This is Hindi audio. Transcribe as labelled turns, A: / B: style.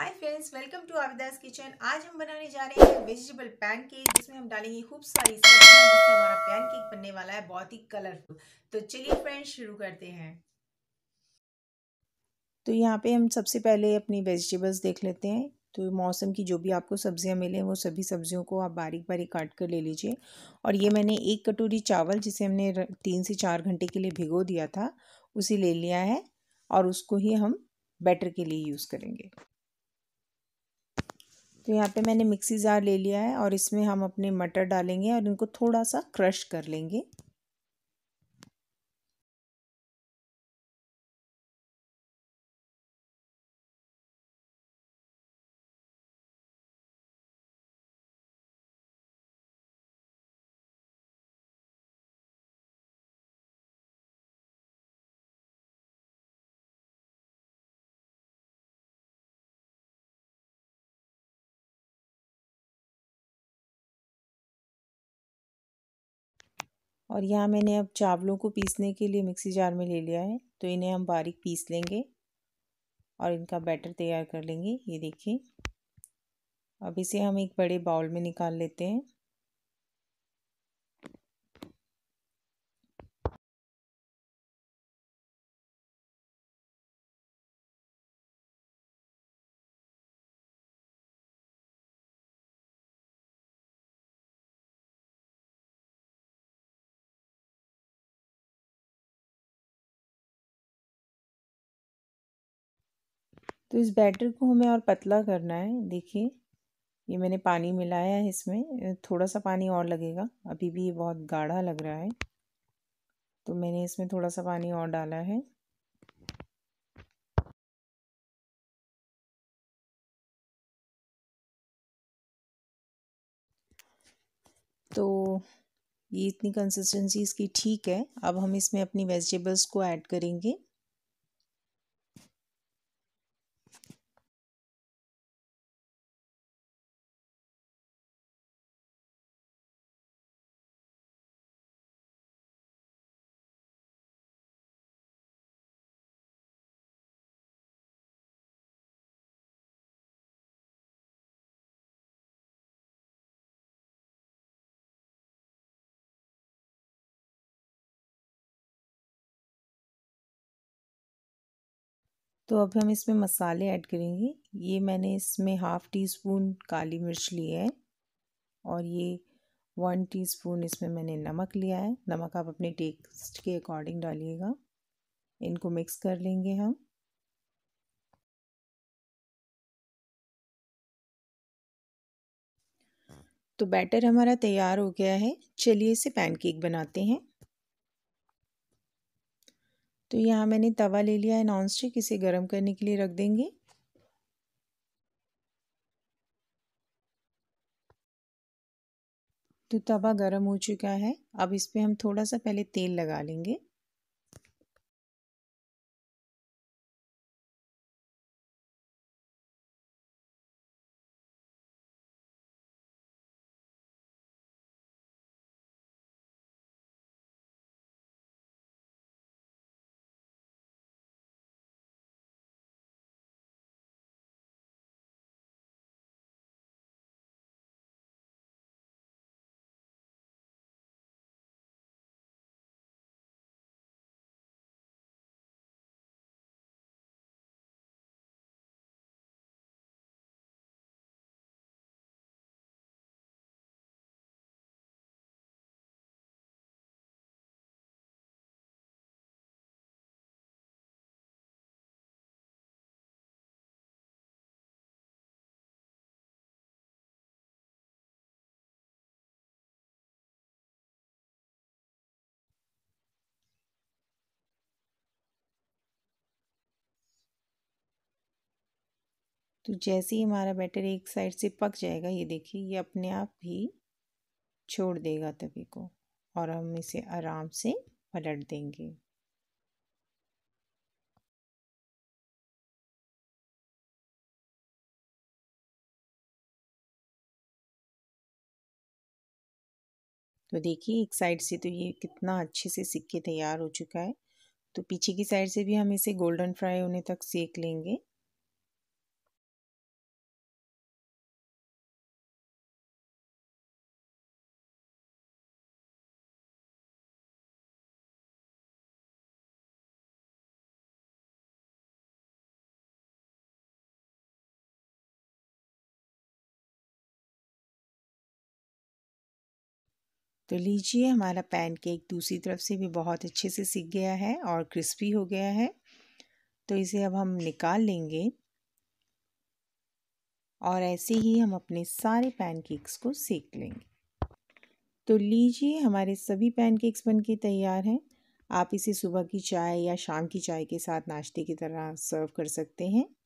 A: hi friends welcome to Aavida's kitchen आज हम बनाने जा रहे हैं वेजिटेबल पैनकेक जिसमें हम डालेंगे खूब सारी सब्जियां जिससे हमारा पैनकेक बनने वाला है बहुत ही कलरफुल तो चलिए फ्रेंड्स शुरू करते हैं तो यहाँ पे हम सबसे पहले अपनी वेजिटेबल्स देख लेते हैं तो मौसम की जो भी आपको सब्जियां मिले वो सभी सब्जियों को आप बारीक बारीक काट कर ले लीजिए और ये मैंने एक कटोरी चावल जिसे हमने तीन से चार घंटे के लिए भिगो दिया था उसे ले लिया है और उसको ही हम बैटर के लिए यूज़ करेंगे तो यहाँ पे मैंने मिक्सी जार ले लिया है और इसमें हम अपने मटर डालेंगे और इनको थोड़ा सा क्रश कर लेंगे और यहाँ मैंने अब चावलों को पीसने के लिए मिक्सी जार में ले लिया है तो इन्हें हम बारीक पीस लेंगे और इनका बैटर तैयार कर लेंगे ये देखिए अब इसे हम एक बड़े बाउल में निकाल लेते हैं तो इस बैटर को हमें और पतला करना है देखिए ये मैंने पानी मिलाया है इसमें थोड़ा सा पानी और लगेगा अभी भी ये बहुत गाढ़ा लग रहा है तो मैंने इसमें थोड़ा सा पानी और डाला है तो ये इतनी कंसिस्टेंसी इसकी ठीक है अब हम इसमें अपनी वेजिटेबल्स को ऐड करेंगे तो अब हम इसमें मसाले ऐड करेंगे ये मैंने इसमें हाफ़ टी स्पून काली मिर्च ली है और ये वन टीस्पून इसमें मैंने नमक लिया है नमक आप अपने टेस्ट के अकॉर्डिंग डालिएगा इनको मिक्स कर लेंगे हम तो बैटर हमारा तैयार हो गया है चलिए इसे पैनकेक बनाते हैं तो यहाँ मैंने तवा ले लिया है नॉन स्टिक इसे गर्म करने के लिए रख देंगे तो तवा गर्म हो चुका है अब इस पर हम थोड़ा सा पहले तेल लगा लेंगे तो जैसे ही हमारा बैटर एक साइड से पक जाएगा ये देखिए ये अपने आप ही छोड़ देगा तवे को और हम इसे आराम से पलट देंगे तो देखिए एक साइड से तो ये कितना अच्छे से सिक्के तैयार हो चुका है तो पीछे की साइड से भी हम इसे गोल्डन फ्राई होने तक सेक लेंगे तो लीजिए हमारा पैनकेक दूसरी तरफ से भी बहुत अच्छे से सीख गया है और क्रिस्पी हो गया है तो इसे अब हम निकाल लेंगे और ऐसे ही हम अपने सारे पैनकेक्स को सेक लेंगे तो लीजिए हमारे सभी पैनकेक्स के तैयार हैं आप इसे सुबह की चाय या शाम की चाय के साथ नाश्ते की तरह सर्व कर सकते हैं